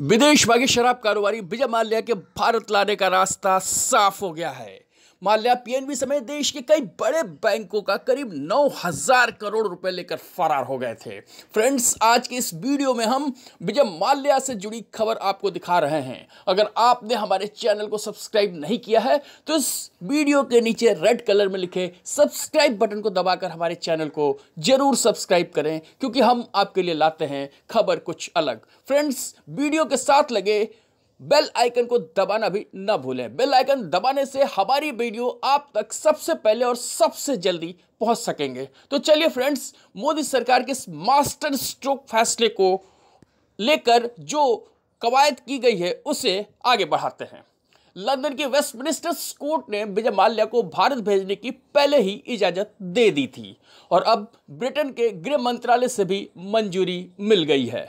विदेश भागी शराब कारोबारी विजय माल्या के भारत लाने का रास्ता साफ हो गया है माल्या पीएनबी समेत देश के कई बड़े बैंकों का करीब 9000 करोड़ रुपए लेकर फरार हो गए थे फ्रेंड्स आज के इस वीडियो में हम विजय माल्या से जुड़ी खबर आपको दिखा रहे हैं अगर आपने हमारे चैनल को सब्सक्राइब नहीं किया है तो इस वीडियो के नीचे रेड कलर में लिखे सब्सक्राइब बटन को दबाकर हमारे चैनल को जरूर सब्सक्राइब करें क्योंकि हम आपके लिए लाते हैं खबर कुछ अलग फ्रेंड्स वीडियो के साथ लगे बेल आइकन को दबाना भी ना भूलें बेल आइकन दबाने से हमारी वीडियो आप तक सबसे पहले और सबसे जल्दी पहुंच सकेंगे तो चलिए फ्रेंड्स मोदी सरकार के इस मास्टर स्ट्रोक फैसले को लेकर जो कवायद की गई है उसे आगे बढ़ाते हैं लंदन के वेस्टमिनिस्टर कोर्ट ने विजय माल्या को भारत भेजने की पहले ही इजाज़त दे दी थी और अब ब्रिटेन के गृह मंत्रालय से भी मंजूरी मिल गई है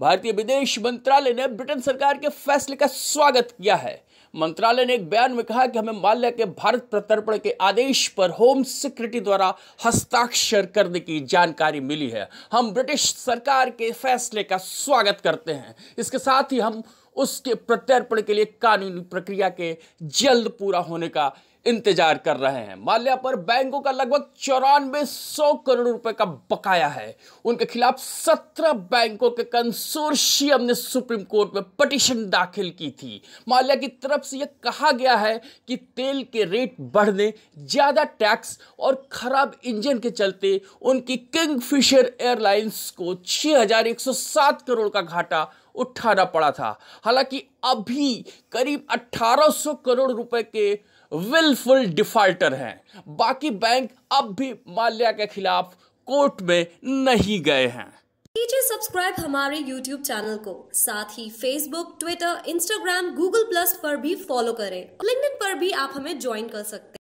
भारतीय विदेश मंत्रालय ने ब्रिटेन सरकार के फैसले का स्वागत किया है मंत्रालय ने एक बयान में कहा कि हमें माल्या के भारत प्रत्यर्पण के आदेश पर होम सेक्रेटरी द्वारा हस्ताक्षर करने की जानकारी मिली है हम ब्रिटिश सरकार के फैसले का स्वागत करते हैं इसके साथ ही हम उसके प्रत्यर्पण के लिए कानूनी प्रक्रिया के जल्द पूरा होने का इंतजार कर रहे हैं माल्या पर बैंकों का लगभग चौरानवे सौ करोड़ रुपए का बकाया है उनके खिलाफ सत्रह बैंकों के कंसोर्शियम ने सुप्रीम कोर्ट में पटिशन दाखिल की थी माल्या की तरफ से यह कहा गया है कि तेल के रेट बढ़ने ज़्यादा टैक्स और खराब इंजन के चलते उनकी किंगफिशर एयरलाइंस को छह करोड़ का घाटा उठाना पड़ा था हालांकि अभी करीब 1800 करोड़ रुपए के विलफुल डिफॉल्टर हैं बाकी बैंक अब भी माल्या के खिलाफ कोर्ट में नहीं गए हैं कीजिए सब्सक्राइब हमारे YouTube चैनल को साथ ही Facebook, Twitter, Instagram, Google Plus पर भी फॉलो करें लिंक्डइन पर भी आप हमें ज्वाइन कर सकते हैं